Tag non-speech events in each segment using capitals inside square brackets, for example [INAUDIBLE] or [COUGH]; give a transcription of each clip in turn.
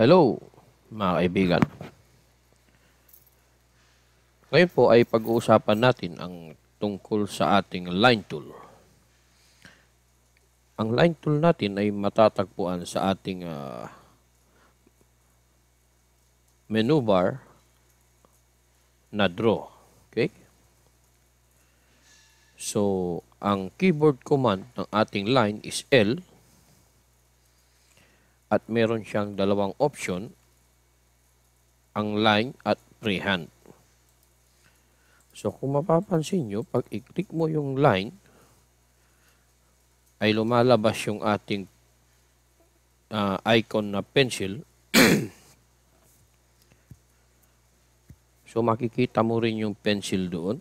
Hello, mga kaibigan. Ngayon po ay pag-uusapan natin ang tungkol sa ating line tool. Ang line tool natin ay matatagpuan sa ating uh, menu bar na draw. Okay? So, ang keyboard command ng ating line is L at meron siyang dalawang option, ang line at freehand. So kung mapapansin nyo, pag i-click mo yung line, ay lumalabas yung ating uh, icon na pencil. [CLEARS THROAT] so makikita mo rin yung pencil doon.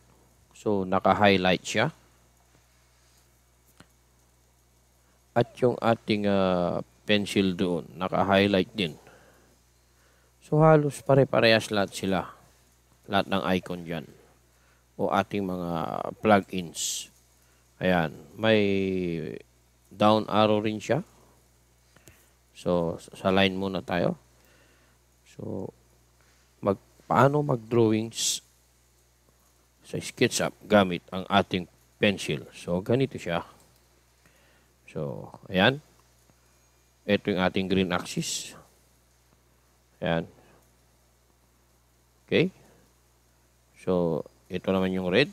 So naka-highlight siya. At yung ating uh, pencil doon. Naka-highlight din. So halos pare-parehas lahat sila. Lahat ng icon dyan. O ating mga plugins. Ayan. May down arrow rin siya. So sa line muna tayo. So mag, paano mag-drawings sa SketchUp gamit ang ating pencil. So ganito siya. So ayan. Ito yung ating green axis. Ayan. Okay. So, ito naman yung red.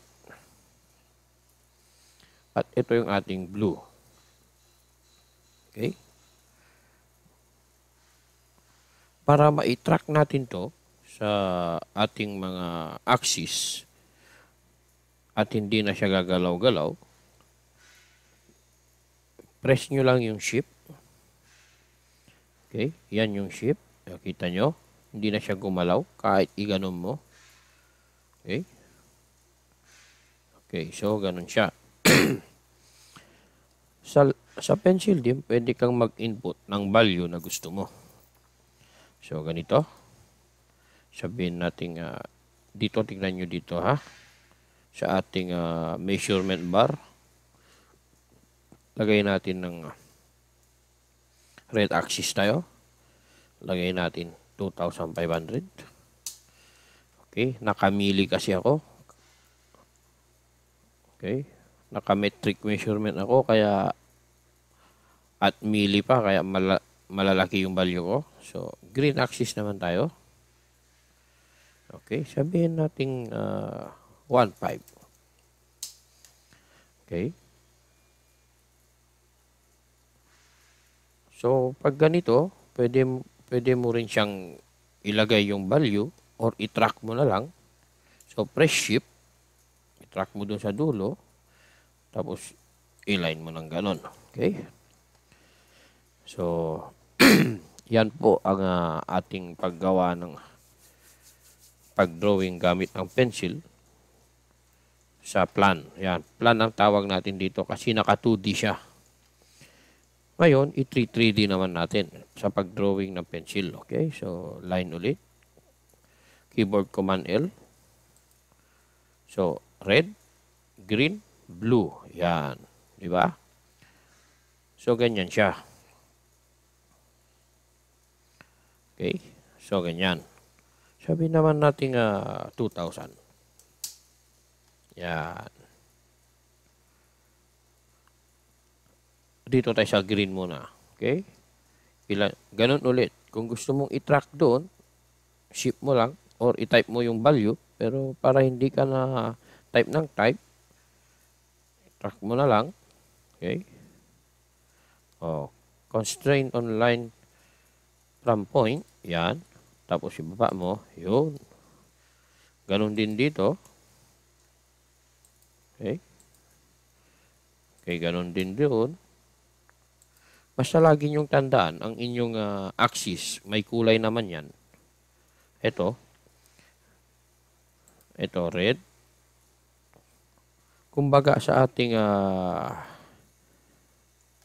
At ito yung ating blue. Okay. Para ma-track natin to sa ating mga axis at hindi na siya gagalaw-galaw, press nyo lang yung shift Okay, yan yung ship. Kita nyo? Hindi na siya gumalaw kahit iganon mo. Okay? Okay, so ganun siya. [CLEARS THROAT] sa, sa pencil din, pwede kang mag-input ng value na gusto mo. So ganito. Sabihin natin, uh, dito, tingnan nyo dito ha. Sa ating uh, measurement bar. Lagay natin ng... Uh, red axis tayo. Lagay natin 2,500. Okay, nakamili kasi ako. Okay, nakametric measurement ako kaya at mili pa kaya mala malalaki yung value ko. So, green axis naman tayo. Okay, sabihin natin uh, ah, 1.5. Okay. So, pag ganito, pwede, pwede mo rin siyang ilagay yung value or i-track mo na lang. So, press shift. I-track mo dun sa dulo. Tapos, i-line mo ng ganon. Okay? So, [CLEARS THROAT] yan po ang uh, ating paggawa ng pagdrawing gamit ang pencil sa plan. Yan, plan ang tawag natin dito kasi naka 2D siya. Ngayon, i-3 d naman natin sa pag-drawing ng pencil. Okay? So, line ulit. Keyboard Command L. So, red, green, blue. Yan. Di ba? So, ganyan siya. Okay? So, ganyan. Sabi naman natin uh, ah, 2,000. Yan. dito tayo sa green muna. Okay? Ilan, ganun ulit. Kung gusto mong i-track doon, shift mo lang or i-type mo yung value. Pero para hindi ka na type ng type, track mo na lang. Okay? Oh, constraint online from point. Yan. Tapos ibaba mo. Yun. Ganun din dito. Okay? Okay, ganun din doon. Basta lagi niyong tandaan, ang inyong uh, axis, may kulay naman yan. Ito. Ito, red. Kumbaga sa ating uh, ah,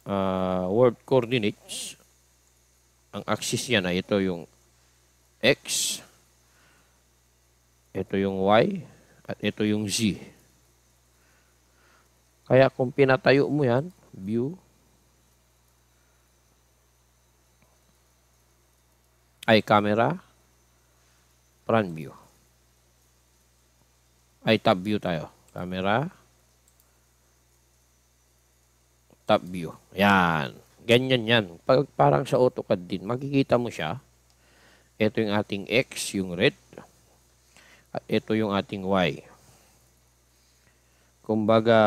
uh, ah, world coordinates, ang axis yan ay ito yung X, ito yung Y, at ito yung Z. Kaya kung pinatayo mo yan, view, ay camera, front view. Ay top view tayo. Camera, top view. Yan. Ganyan yan. Pag parang sa AutoCAD din, makikita mo siya. Ito yung ating X, yung red. At ito yung ating Y. Kumbaga,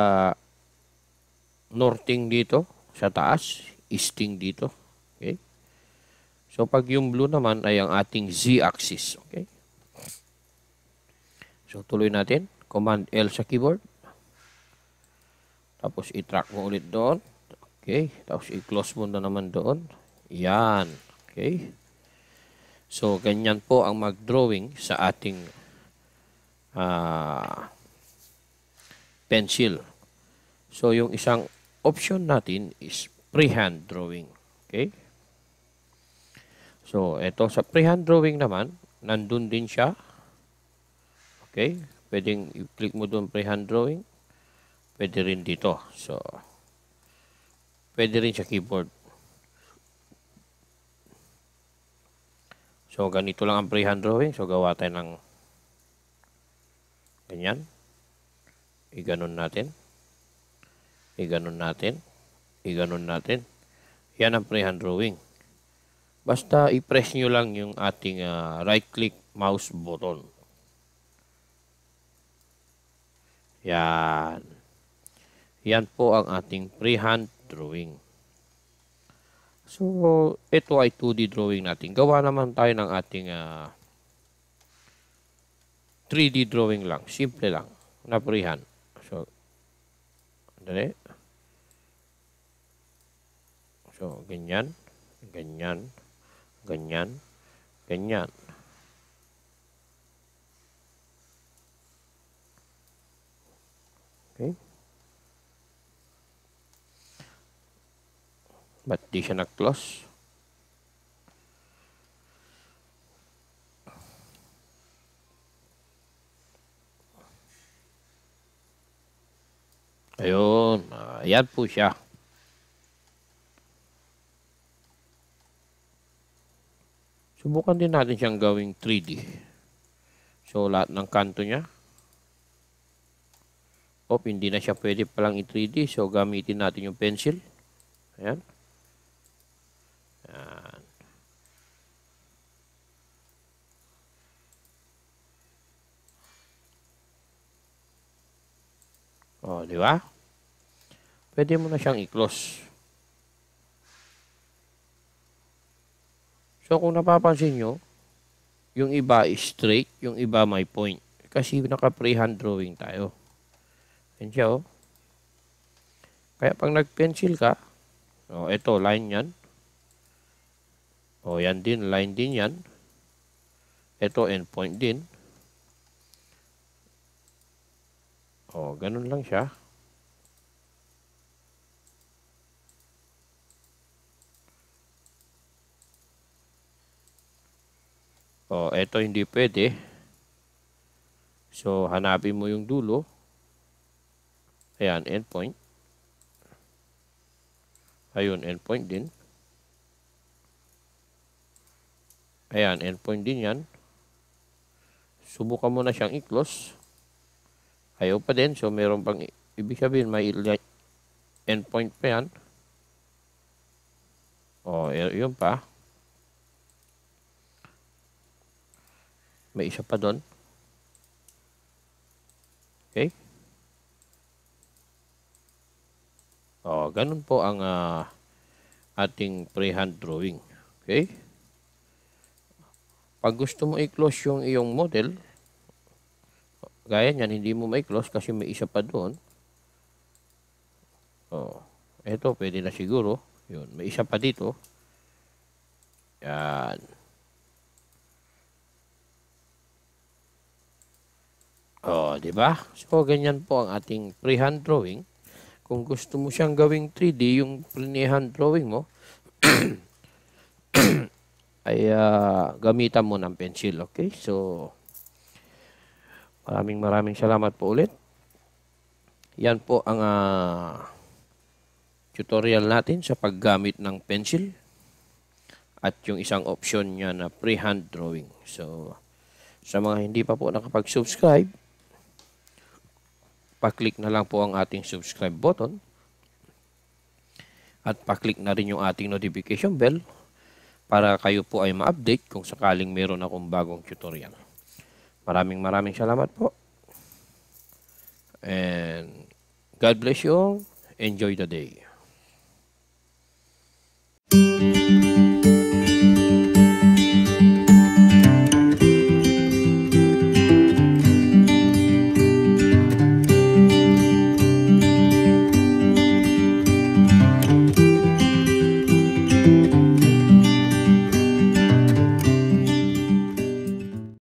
norting dito sa taas, easting dito So pag yung blue naman ay ang ating z-axis. Okay? So tuloy natin. Command L sa keyboard. Tapos i-track mo ulit doon. Okay. Tapos i-close mo na naman doon. Yan. Okay. So ganyan po ang mag-drawing sa ating uh, pencil. So yung isang option natin is freehand drawing. Okay. So, ito sa pre drawing naman, nandun din siya. Okay? Pwedeng i-click mo doon pre drawing. Pwede rin dito. So, pwede rin sa keyboard. So, ganito lang ang pre drawing. So, gawa tayo ng ganyan. i natin. i natin. i natin. Yan ang pre drawing. Basta i-press nyo lang yung ating uh, right-click mouse button. Yan. Yan po ang ating freehand drawing. So, ito ay 2D drawing natin. Gawa naman tayo ng ating uh, ah, 3D drawing lang. Simple lang. Na freehand. So, dali. So, ganyan. Ganyan. Ganyan. Ganyan. Okay. Ba't di siya nag-close? Ayun. Ayan po siya. Subukan din natin siyang gawing 3D. So, lahat ng kanto niya. Op, hindi na siya pwede palang i-3D. So, gamitin natin yung pencil. Ayan. Ayan. O, di ba? Pwede mo na siyang i-close. So, kung napapansin nyo, yung iba is straight, yung iba may point. Kasi naka pre drawing tayo. Yan siya, oh. Kaya pag nag-pencil ka, oh, ito, line yan. Oh, yan din, line din yan. Ito, end point din. Oh, ganun lang siya. Oh, eto hindi pwede. So, hanapin mo yung dulo. Ayan, endpoint. Ayun, endpoint din. Ayan, endpoint din yan. Subukan mo na siyang i-close. Ayaw pa din. So, meron pang, ibig sabihin, may endpoint pa yan. O, oh, yun pa. May isa pa doon. Okay? Oh, ganun po ang uh, ating pre-hand drawing. Okay? Pag gusto mo i-close yung iyong model, gaya niyan, hindi mo ma-close kasi may isa pa doon. Oh, eto, pwede na siguro. Yun, may isa pa dito. Yan. Oh, di ba? So, ganyan po ang ating freehand drawing. Kung gusto mo siyang gawing 3D, yung freehand drawing mo, [COUGHS] ay uh, gamitan mo ng pencil, okay? So, maraming maraming salamat po ulit. Yan po ang uh, tutorial natin sa paggamit ng pencil at yung isang option niya na freehand drawing. So, sa mga hindi pa po nakapag-subscribe, pa-click na lang po ang ating subscribe button at pa-click na rin yung ating notification bell para kayo po ay ma-update kung sakaling meron akong bagong tutorial. Maraming maraming salamat po. And God bless you all. Enjoy the day.